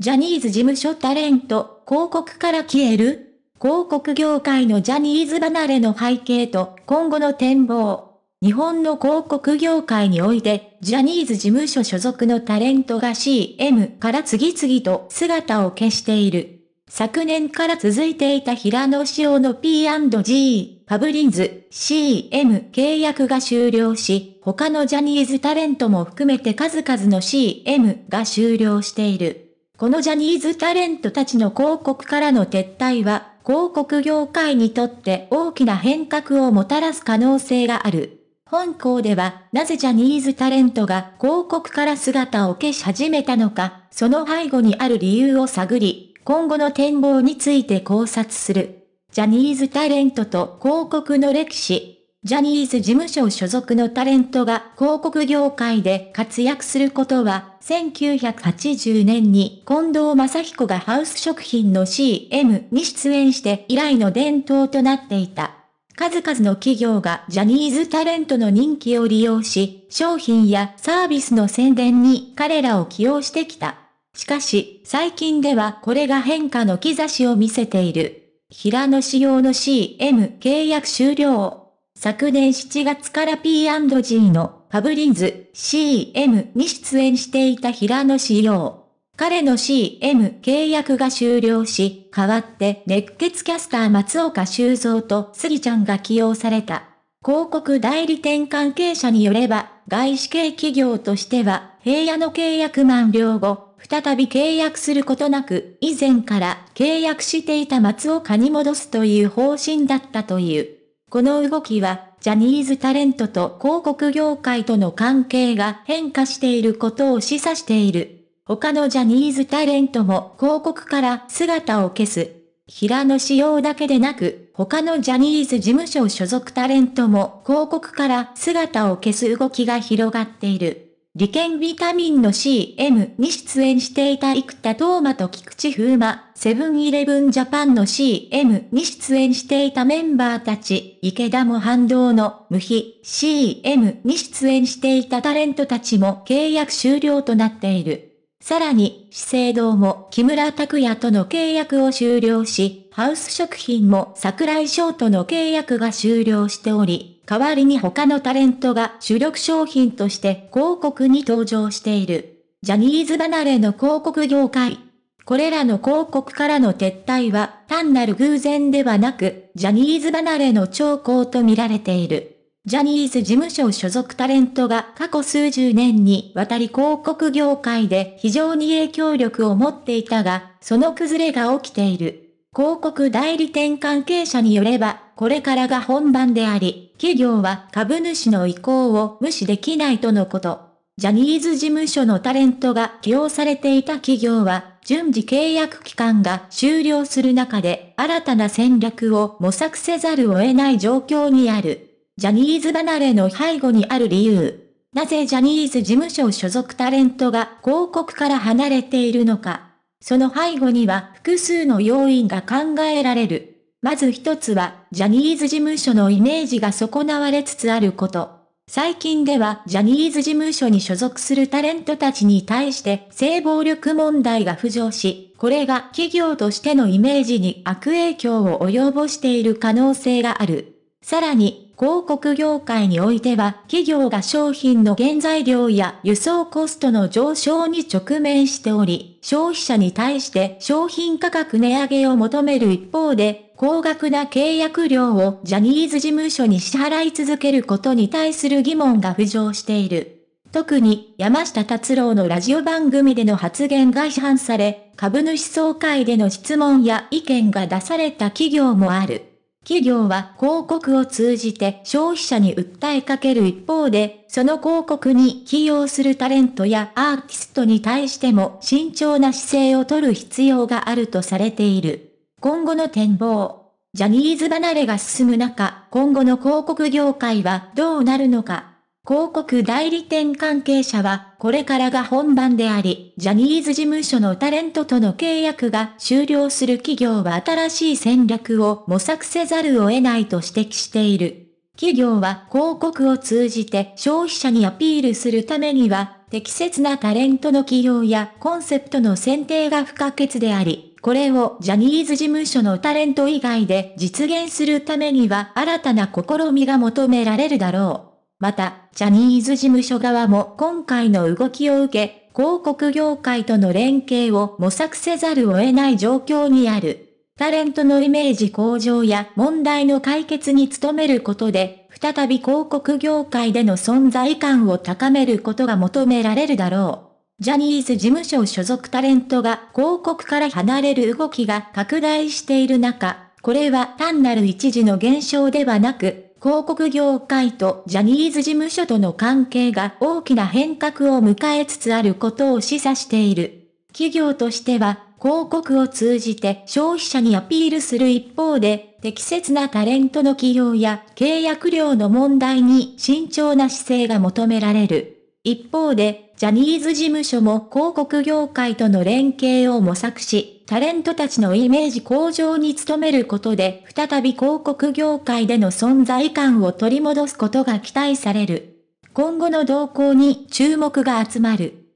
ジャニーズ事務所タレント、広告から消える広告業界のジャニーズ離れの背景と今後の展望。日本の広告業界において、ジャニーズ事務所所属のタレントが CM から次々と姿を消している。昨年から続いていた平野紫耀の P&G、パブリンズ、CM 契約が終了し、他のジャニーズタレントも含めて数々の CM が終了している。このジャニーズタレントたちの広告からの撤退は、広告業界にとって大きな変革をもたらす可能性がある。本校では、なぜジャニーズタレントが広告から姿を消し始めたのか、その背後にある理由を探り、今後の展望について考察する。ジャニーズタレントと広告の歴史、ジャニーズ事務所所属のタレントが広告業界で活躍することは、1980年に近藤正彦がハウス食品の CM に出演して以来の伝統となっていた。数々の企業がジャニーズタレントの人気を利用し、商品やサービスの宣伝に彼らを起用してきた。しかし、最近ではこれが変化の兆しを見せている。平野仕様の CM 契約終了。昨年7月から P&G のファブリーズ CM に出演していた平野志耀。彼の CM 契約が終了し、代わって熱血キャスター松岡修造と杉ちゃんが起用された。広告代理店関係者によれば、外資系企業としては、平野の契約満了後、再び契約することなく、以前から契約していた松岡に戻すという方針だったという。この動きは、ジャニーズタレントと広告業界との関係が変化していることを示唆している。他のジャニーズタレントも広告から姿を消す。平野仕様だけでなく、他のジャニーズ事務所所属タレントも広告から姿を消す動きが広がっている。理研ビタミンの CM に出演していた生田斗真と菊池風磨、セブンイレブンジャパンの CM に出演していたメンバーたち、池田も反動の無比 CM に出演していたタレントたちも契約終了となっている。さらに、資生堂も木村拓哉との契約を終了し、ハウス食品も桜井翔との契約が終了しており、代わりに他のタレントが主力商品として広告に登場している。ジャニーズ離れの広告業界。これらの広告からの撤退は単なる偶然ではなく、ジャニーズ離れの兆候と見られている。ジャニーズ事務所所属タレントが過去数十年にわたり広告業界で非常に影響力を持っていたが、その崩れが起きている。広告代理店関係者によれば、これからが本番であり、企業は株主の意向を無視できないとのこと。ジャニーズ事務所のタレントが起用されていた企業は、順次契約期間が終了する中で、新たな戦略を模索せざるを得ない状況にある。ジャニーズ離れの背後にある理由。なぜジャニーズ事務所所属タレントが広告から離れているのか。その背後には複数の要因が考えられる。まず一つは、ジャニーズ事務所のイメージが損なわれつつあること。最近ではジャニーズ事務所に所属するタレントたちに対して性暴力問題が浮上し、これが企業としてのイメージに悪影響を及ぼしている可能性がある。さらに、広告業界においては企業が商品の原材料や輸送コストの上昇に直面しており、消費者に対して商品価格値上げを求める一方で、高額な契約料をジャニーズ事務所に支払い続けることに対する疑問が浮上している。特に山下達郎のラジオ番組での発言が批判され、株主総会での質問や意見が出された企業もある。企業は広告を通じて消費者に訴えかける一方で、その広告に起用するタレントやアーティストに対しても慎重な姿勢をとる必要があるとされている。今後の展望。ジャニーズ離れが進む中、今後の広告業界はどうなるのか。広告代理店関係者は、これからが本番であり、ジャニーズ事務所のタレントとの契約が終了する企業は新しい戦略を模索せざるを得ないと指摘している。企業は広告を通じて消費者にアピールするためには、適切なタレントの起用やコンセプトの選定が不可欠であり、これをジャニーズ事務所のタレント以外で実現するためには新たな試みが求められるだろう。また、ジャニーズ事務所側も今回の動きを受け、広告業界との連携を模索せざるを得ない状況にある。タレントのイメージ向上や問題の解決に努めることで、再び広告業界での存在感を高めることが求められるだろう。ジャニーズ事務所所属タレントが広告から離れる動きが拡大している中、これは単なる一時の現象ではなく、広告業界とジャニーズ事務所との関係が大きな変革を迎えつつあることを示唆している。企業としては、広告を通じて消費者にアピールする一方で、適切なタレントの起用や契約料の問題に慎重な姿勢が求められる。一方で、ジャニーズ事務所も広告業界との連携を模索し、タレントたちのイメージ向上に努めることで、再び広告業界での存在感を取り戻すことが期待される。今後の動向に注目が集まる。